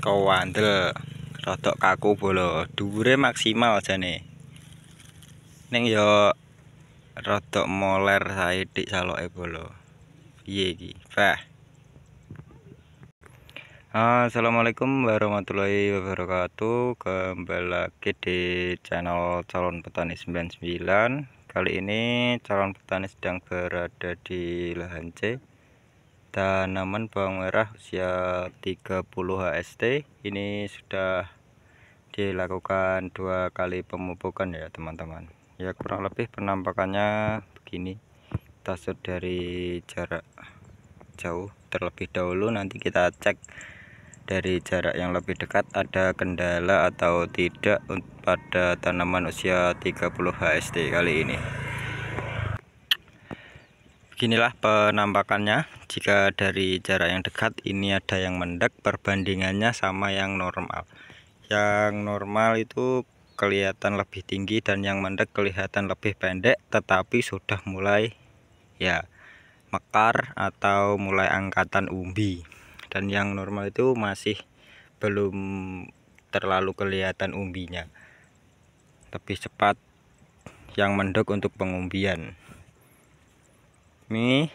kowandel rodok kaku bolo dure maksimal jane nih neng yo rodok moler saya di salo e bolo yegi fah ah, assalamualaikum warahmatullahi wabarakatuh kembali lagi di channel calon petani 99 kali ini calon petani sedang berada di lahan C tanaman bawang merah usia 30 HST ini sudah dilakukan dua kali pemupukan ya teman-teman ya kurang lebih penampakannya begini kita dari jarak jauh terlebih dahulu nanti kita cek dari jarak yang lebih dekat ada kendala atau tidak pada tanaman usia 30 HST kali ini beginilah penampakannya jika dari jarak yang dekat ini ada yang mendek perbandingannya sama yang normal yang normal itu kelihatan lebih tinggi dan yang mendek kelihatan lebih pendek tetapi sudah mulai ya mekar atau mulai angkatan umbi dan yang normal itu masih belum terlalu kelihatan umbinya lebih cepat yang mendek untuk pengumbian ini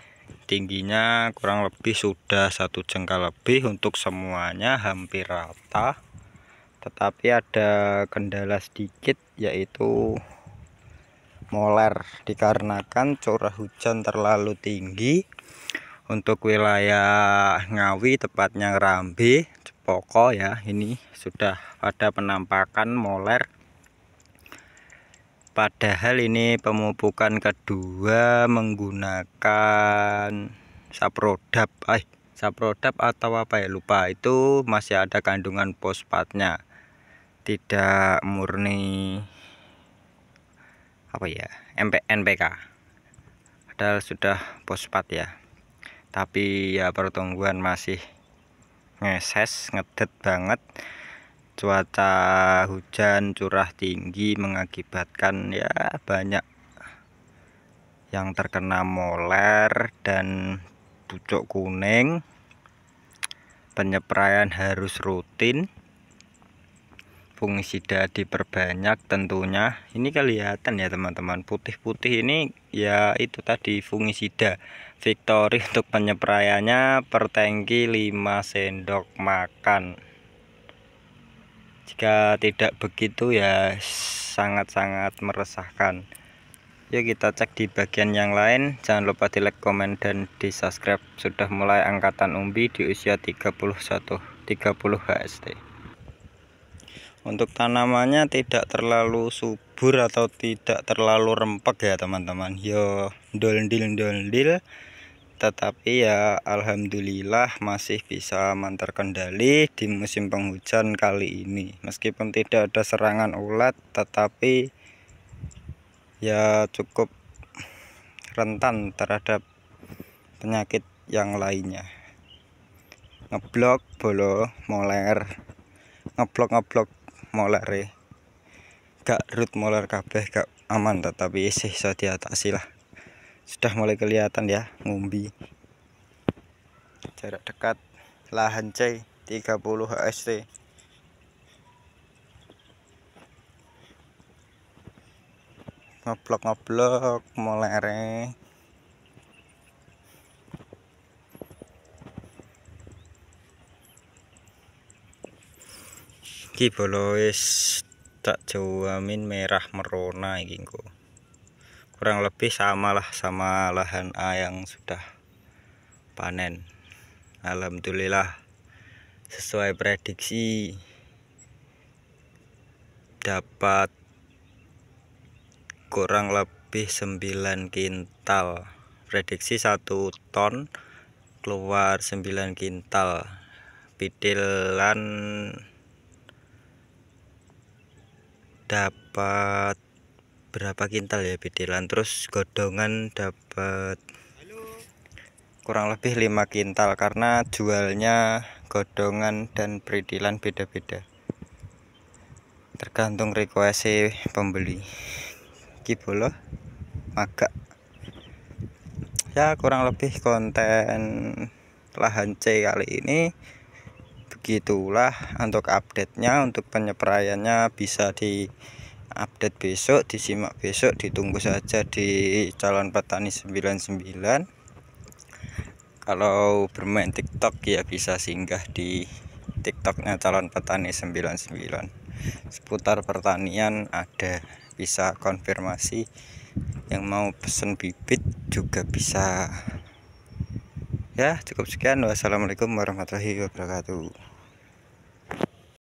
tingginya kurang lebih sudah satu jengkal lebih untuk semuanya hampir rata tetapi ada kendala sedikit yaitu molar dikarenakan curah hujan terlalu tinggi untuk wilayah Ngawi tepatnya Rambe Jepoko ya ini sudah ada penampakan molar padahal ini pemupukan kedua menggunakan saprodap eh saprodap atau apa ya lupa itu masih ada kandungan fosfatnya tidak murni apa ya MP, NPK padahal sudah fosfat ya tapi ya pertumbuhan masih ngeses ngedet banget cuaca hujan curah tinggi mengakibatkan ya banyak yang terkena moler dan pucuk kuning penyepraian harus rutin fungisida diperbanyak tentunya ini kelihatan ya teman-teman putih-putih ini ya itu tadi fungisida victory untuk penyepraiannya per tangki 5 sendok makan jika tidak begitu ya sangat-sangat meresahkan yuk kita cek di bagian yang lain jangan lupa di like komen dan di subscribe sudah mulai angkatan umbi di usia 31 30 HST untuk tanamannya tidak terlalu subur atau tidak terlalu rempek ya teman-teman yo dol dil dol dil tetapi ya alhamdulillah masih bisa aman terkendali di musim penghujan kali ini meskipun tidak ada serangan ulat tetapi ya cukup rentan terhadap penyakit yang lainnya ngeblok bolo moler ngeblok ngeblok moler gak rut moler kabeh gak aman tetapi sih saya diatasi lah sudah mulai kelihatan ya ngumbi jarak dekat lahan C 30 HST ngeblok-ngeblok mulai iki bolo tak tak amin merah merona iki kok kurang lebih sama lah sama lahan A yang sudah panen Alhamdulillah sesuai prediksi dapat kurang lebih 9 kintal prediksi 1 ton keluar 9 kintal pidilan dapat berapa kintal ya bedilan terus godongan dapat kurang lebih 5 kintal karena jualnya godongan dan bedilan beda-beda tergantung request pembeli kibolo maka ya kurang lebih konten lahan C kali ini begitulah untuk update nya untuk penyepraiannya bisa di update besok disimak besok ditunggu saja di calon petani 99 kalau bermain tiktok ya bisa singgah di tiktoknya calon petani 99 seputar pertanian ada bisa konfirmasi yang mau pesen bibit juga bisa ya cukup sekian wassalamualaikum warahmatullahi wabarakatuh